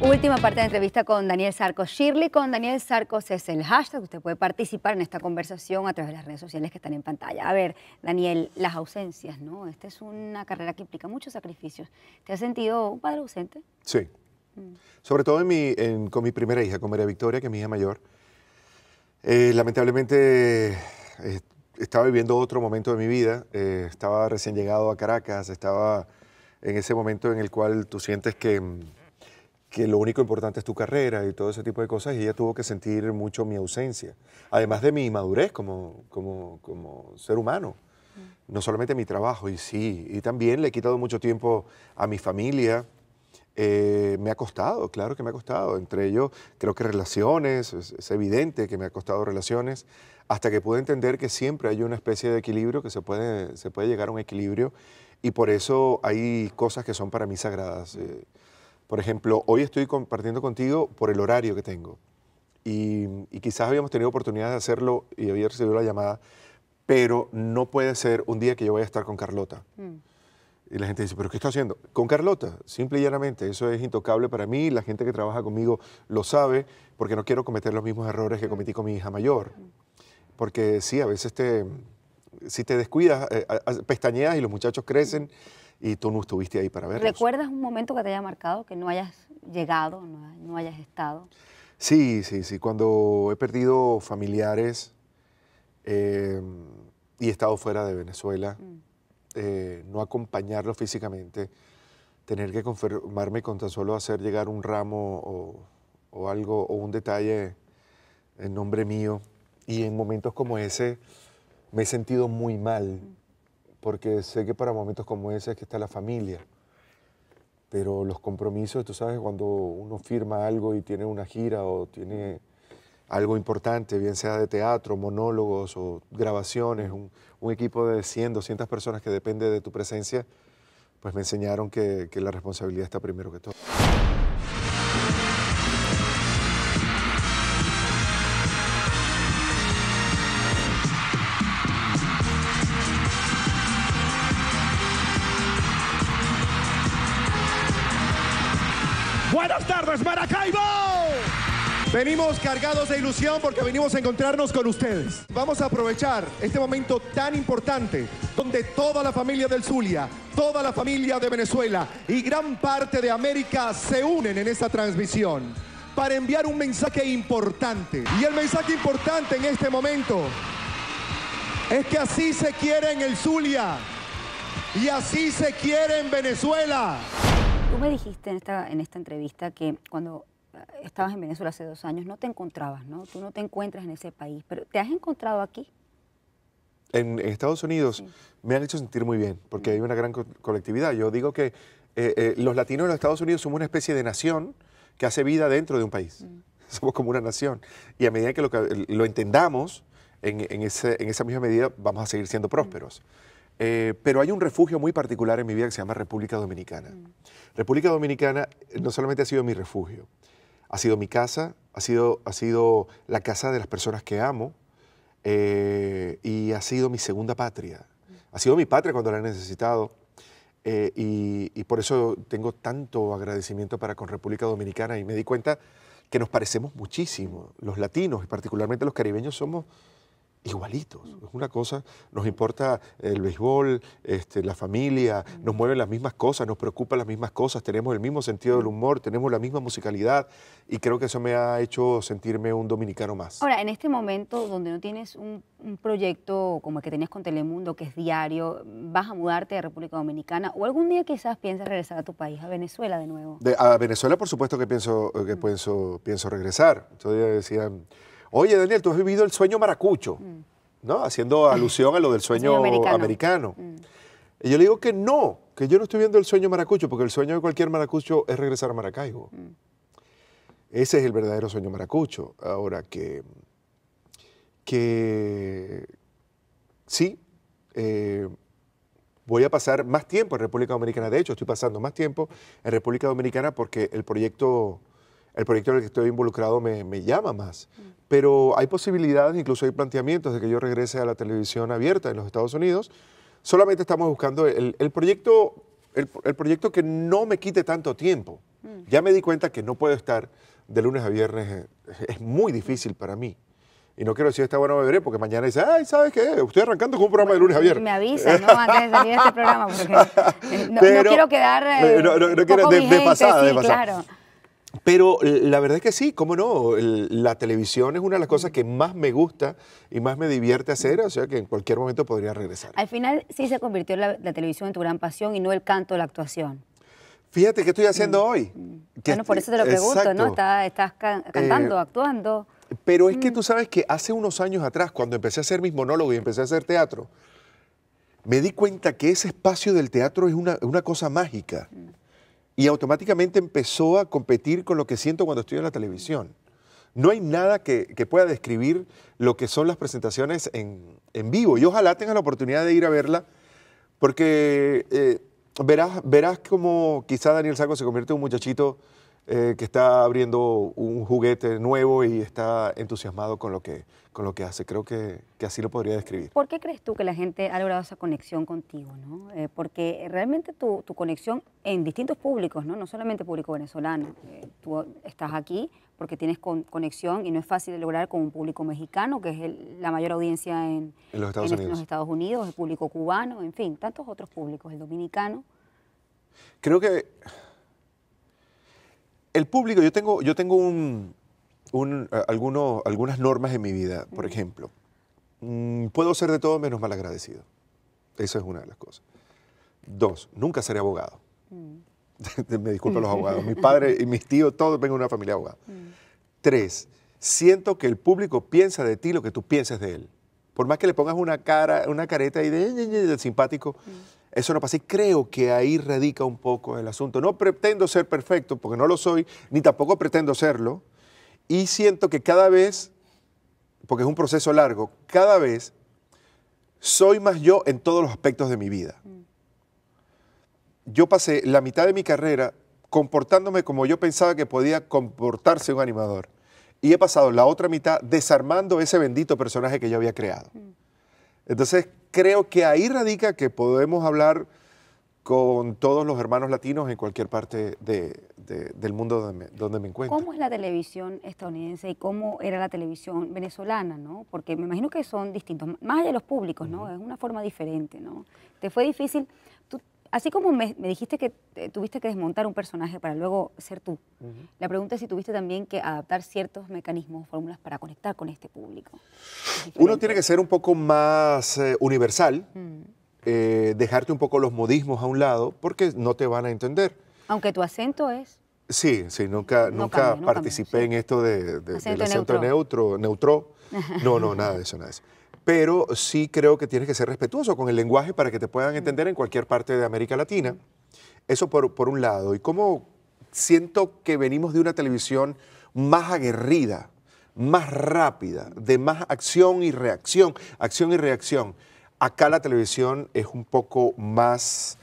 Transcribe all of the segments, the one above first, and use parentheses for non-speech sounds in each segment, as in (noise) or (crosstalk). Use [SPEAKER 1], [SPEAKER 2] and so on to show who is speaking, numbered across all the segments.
[SPEAKER 1] Última parte de la entrevista con Daniel Sarcos. Shirley con Daniel Sarcos es el hashtag. Usted puede participar en esta conversación a través de las redes sociales que están en pantalla. A ver, Daniel, las ausencias, ¿no? Esta es una carrera que implica muchos sacrificios. ¿Te has sentido un padre ausente? Sí. Mm.
[SPEAKER 2] Sobre todo con mi primera hija, con María Victoria, que es mi hija mayor. Eh, lamentablemente eh, estaba viviendo otro momento de mi vida. Eh, estaba recién llegado a Caracas. Estaba en ese momento en el cual tú sientes que mm, que lo único importante es tu carrera y todo ese tipo de cosas, y ella tuvo que sentir mucho mi ausencia, además de mi inmadurez como, como, como ser humano, mm. no solamente mi trabajo, y sí, y también le he quitado mucho tiempo a mi familia, eh, me ha costado, claro que me ha costado, entre ellos creo que relaciones, es, evidente que me ha costado relaciones, hasta que pude entender que siempre hay una especie de equilibrio, que se puede, se puede llegar a un equilibrio, y por eso hay cosas que son para mí sagradas. Eh, por ejemplo, hoy estoy compartiendo contigo por el horario que tengo. Y, quizás habíamos tenido oportunidad de hacerlo y había recibido la llamada, pero no puede ser un día que yo vaya a estar con Carlota. Mm. Y la gente dice, ¿pero qué está haciendo? Con Carlota, simple y llanamente. Eso es intocable para mí. La gente que trabaja conmigo lo sabe, porque no quiero cometer los mismos errores que mm. cometí con mi hija mayor. Mm. Porque sí, a veces te, si te descuidas, eh, pestañeas y los muchachos crecen y tú no estuviste ahí para verlos.
[SPEAKER 1] ¿Recuerdas un momento que te haya marcado, que no hayas llegado, no, hayas estado?
[SPEAKER 2] Sí, sí, sí. Cuando he perdido familiares eh, y he estado fuera de Venezuela, mm. eh, no acompañarlos físicamente, tener que conformarme con tan solo hacer llegar un ramo o, o algo o un detalle en nombre mío. Y en momentos como ese me he sentido muy mal mm porque sé que para momentos como ese es que está la familia. Pero los compromisos, tú sabes, cuando uno firma algo y tiene una gira o tiene algo importante, bien sea de teatro, monólogos o grabaciones, un, equipo de 100, 200 personas que depende de tu presencia, pues me enseñaron que la responsabilidad está primero que todo. Buenas tardes, Maracaibo. Venimos cargados de ilusión porque venimos a encontrarnos con ustedes. Vamos a aprovechar este momento tan importante donde toda la familia del Zulia, toda la familia de Venezuela y gran parte de América se unen en esta transmisión para enviar un mensaje importante. Y el mensaje importante en este momento es que así se quiere en el Zulia y así se quiere en Venezuela. Tú
[SPEAKER 1] me dijiste en esta, en esta entrevista que cuando eh, estabas en Venezuela hace dos años no te encontrabas, ¿no? Tú no te encuentras en ese país, pero ¿te has encontrado aquí?
[SPEAKER 2] En, Estados Unidos me han hecho sentir muy bien, porque mm. hay una gran colectividad. Yo digo que eh, eh, los latinos en los Estados Unidos somos una especie de nación que hace vida dentro de un país. Mm. (laughs) Somos como una nación. Y a medida que lo, entendamos, en, esa misma medida vamos a seguir siendo prósperos. Mm. Eh, pero hay un refugio muy particular en mi vida que se llama República Dominicana. Mm. República Dominicana eh, no solamente ha sido mi refugio, ha sido mi casa, ha sido, ha sido la casa de las personas que amo eh, y ha sido mi segunda patria. Mm. Ha sido mi patria cuando la he necesitado. y, y, por eso tengo tanto agradecimiento para con República Dominicana y me di cuenta que nos parecemos muchísimo. Los latinos, y particularmente los caribeños, somos, igualitos. Es una cosa, nos importa el béisbol, este, la familia, nos mueven las mismas cosas, nos preocupan las mismas cosas, tenemos el mismo sentido del humor, tenemos la misma musicalidad y creo que eso me ha hecho sentirme un dominicano más.
[SPEAKER 1] Ahora, en este momento donde no tienes un, proyecto como el que tenías con Telemundo, que es diario, ¿vas a mudarte a República Dominicana o algún día quizás piensas regresar a tu país, a Venezuela de nuevo?
[SPEAKER 2] a Venezuela por supuesto que pienso, que pienso, pienso regresar. todavía decían... Oye, Daniel, tú has vivido el sueño maracucho, mm. ¿no? Haciendo alusión a lo del sueño, americano. Mm. Y yo le digo que no, que yo no estoy viendo el sueño maracucho, porque el sueño de cualquier maracucho es regresar a Maracaibo. Mm. Ese es el verdadero sueño maracucho. Ahora que, sí, eh, voy a pasar más tiempo en República Dominicana. De hecho, estoy pasando más tiempo en República Dominicana porque el proyecto el proyecto en el que estoy involucrado me, llama más. Pero hay posibilidades, incluso hay planteamientos de que yo regrese a la televisión abierta en los Estados Unidos. Solamente estamos buscando el, proyecto, el, proyecto que no me quite tanto tiempo. Mm. Ya me di cuenta que no puedo estar de lunes a viernes, eh, es muy difícil para mí. Y no quiero decir está bueno beberé, porque mañana dice, ay, ¿sabes qué? Estoy arrancando con un programa de lunes a viernes. Me avisa, ¿no? Antes
[SPEAKER 1] de salir este programa,
[SPEAKER 2] eh, no, (laughs) quiero
[SPEAKER 1] quedar. Eh, de, pasada, de pasada.
[SPEAKER 2] Pero la verdad es que sí, cómo no, la televisión es una de las cosas que más me gusta y más me divierte hacer, o sea que en cualquier momento podría regresar.
[SPEAKER 1] Al final sí se convirtió la, televisión en tu gran pasión y no el canto, la actuación.
[SPEAKER 2] Fíjate, ¿qué estoy mm. haciendo hoy? Bueno, por eso te lo pregunto, ¿no?
[SPEAKER 1] estás eh, cantando, actuando.
[SPEAKER 2] Pero es que mm. tú sabes que hace unos años atrás, cuando empecé a hacer mis monólogos y empecé a hacer teatro, me di cuenta que ese espacio del teatro es una, cosa mágica. Mm y automáticamente empezó a competir con lo que siento cuando estoy en la televisión. No hay nada que, pueda describir lo que son las presentaciones en, vivo y ojalá tenga la oportunidad de ir a verla porque eh, verás, verás como quizá Daniel Saco se convierte en un muchachito eh, que está abriendo un juguete nuevo y está entusiasmado con lo que, con lo que hace. Creo que, así lo podría describir.
[SPEAKER 1] ¿Por qué crees tú que la gente ha logrado esa conexión contigo? Eh, porque realmente tu, conexión en distintos públicos, no, no solamente público venezolano, eh, tú estás aquí porque tienes conexión y no es fácil de lograr con un público mexicano, que es la mayor audiencia en, los Estados Unidos, el público cubano, en fin, tantos otros públicos, el dominicano.
[SPEAKER 2] Creo que el público, yo tengo, yo tengo un, alguno, algunas normas en mi vida, por ejemplo. Mm, puedo ser de todo menos mal agradecido, Eso es una de las cosas. Dos, nunca seré abogado. (laughs) me a los abogados, Mi padres (laughs) y mis tíos, todos vengo de una familia de abogados. Mm. Tres, siento que el público piensa de ti lo que tú piensas de él. Por más que le pongas una cara, una careta y de, de, de, simpático, mm. eso no pasa. Y creo que ahí radica un poco el asunto. No pretendo ser perfecto, porque no lo soy, ni tampoco pretendo serlo. Y siento que cada vez, porque es un proceso largo, cada vez soy más yo en todos los aspectos de mi vida. Mm yo pasé la mitad de mi carrera comportándome como yo pensaba que podía comportarse un animador. Y he pasado la otra mitad desarmando ese bendito personaje que yo había creado. Entonces, creo que ahí radica que podemos hablar con todos los hermanos latinos en cualquier parte del mundo donde me, encuentro. ¿Cómo
[SPEAKER 1] es la televisión estadounidense y cómo era la televisión venezolana? ¿no? Porque me imagino que son distintos, más de los públicos, ¿no? es una forma diferente. ¿no? ¿Te fue difícil? así como me, dijiste que tuviste que desmontar un personaje para luego ser tú, la pregunta es si tuviste también que adaptar ciertos mecanismos, fórmulas para conectar con este público.
[SPEAKER 2] Uno tiene que ser un poco más eh, universal, mm. eh, dejarte un poco los modismos a un lado, porque no te van a entender.
[SPEAKER 1] Aunque tu acento es...
[SPEAKER 2] Sí, sí, nunca, nunca participé en esto de, del acento neutro. neutro, neutro.
[SPEAKER 1] (laughs) No, no,
[SPEAKER 2] nada de eso, nada de eso pero sí creo que tienes que ser respetuoso con el lenguaje para que te puedan entender en cualquier parte de América Latina. Eso por, un lado. Y cómo siento que venimos de una televisión más aguerrida, más rápida, de más acción y reacción, acción y reacción. Acá la televisión es un poco más...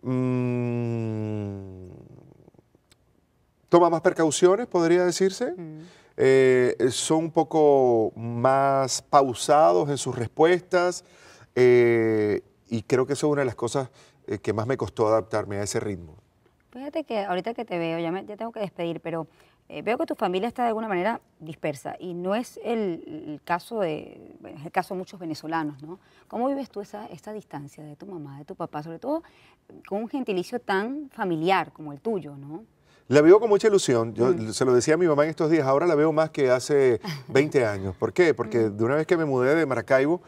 [SPEAKER 2] Mm, toma más precauciones, podría decirse. Mm. Eh, son un poco más pausados en sus respuestas eh, y creo que eso es una de las cosas eh, que más me costó adaptarme a ese ritmo.
[SPEAKER 1] Fíjate que ahorita que te veo, ya, ya tengo que despedir, pero veo que tu familia está de alguna manera dispersa y no es el, caso de el caso muchos venezolanos, ¿no? ¿Cómo vives tú esa, esta distancia de tu mamá, de tu papá, sobre todo con un gentilicio tan familiar como el tuyo, ¿no?
[SPEAKER 2] La veo con mucha ilusión. Yo mm. se lo decía a mi mamá en estos días, ahora la veo más que hace 20 (laughs) años. ¿Por qué? Porque mm. de una vez que me mudé de Maracaibo,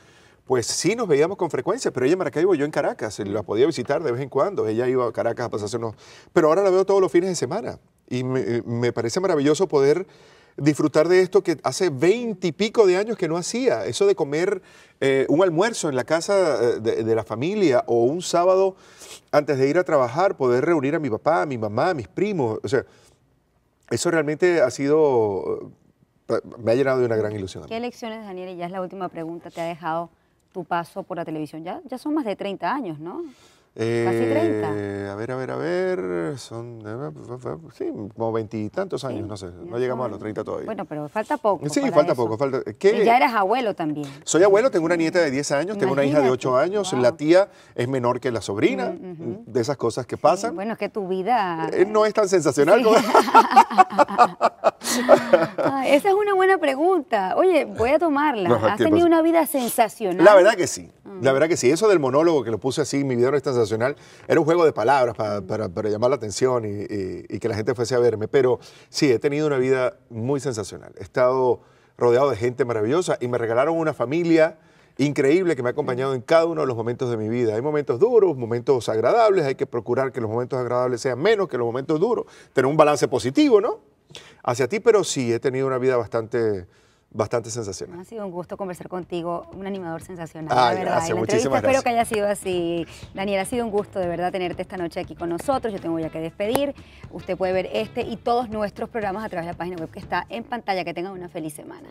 [SPEAKER 2] pues sí nos veíamos con frecuencia, pero ella en Maracaibo, yo en Caracas, la mm. podía visitar de vez en cuando, ella iba a Caracas a pasarse unos... Pero ahora la veo todos los fines de semana y me eh, parece maravilloso poder disfrutar de esto que hace veintipico de años que no hacía. Eso de comer eh, un almuerzo en la casa eh, de, la familia o un sábado antes de ir a trabajar, poder reunir a mi papá, a mi mamá, a mis primos. O sea, eso realmente ha sido, eh, me ha llenado de una gran ilusión.
[SPEAKER 1] ¿Qué lecciones, Daniel, y ya es la última pregunta, te ha dejado tu paso por la televisión? Ya, ya son más de 30 años, ¿no?
[SPEAKER 2] Casi 30. Eh, a ver, a ver, a ver. Son, eh, eh, sí, como veintitantos años, no sé. No llegamos a los 30 todavía.
[SPEAKER 1] Bueno, pero falta poco. Sí, falta
[SPEAKER 2] poco. Falta, Y ya eres
[SPEAKER 1] abuelo también.
[SPEAKER 2] Soy abuelo, tengo una nieta de 10 años, tengo una hija de 8 años, la tía es menor que la sobrina, mm, de esas cosas que pasan.
[SPEAKER 1] bueno, es que tu vida...
[SPEAKER 2] no es tan sensacional. (laughs)
[SPEAKER 1] esa es una buena pregunta. Oye, voy a tomarla. ¿Has tenido una vida sensacional? La verdad que sí.
[SPEAKER 2] La ah. verdad que sí, eso del monólogo que lo puse así, mi video es sensacional, era un juego de palabras para, llamar la atención y, y, que la gente fuese a verme, pero sí, he tenido una vida muy sensacional. He estado rodeado de gente maravillosa y me regalaron una familia increíble que me ha acompañado en cada uno de los momentos de mi vida. Hay momentos duros, momentos agradables, hay que procurar que los momentos agradables sean menos que los momentos duros, tener un balance positivo, ¿no? Hacia ti, pero sí, he tenido una vida bastante bastante sensacional. Ha
[SPEAKER 1] sido un gusto conversar contigo, un animador sensacional, ah verdad. Gracias, gracias. Espero que haya sido así. Daniel, ha sido un gusto de verdad tenerte esta noche aquí con nosotros. Yo tengo ya que despedir. Usted puede ver este y todos nuestros programas a través de la página web que está en pantalla. Que tengan una feliz semana.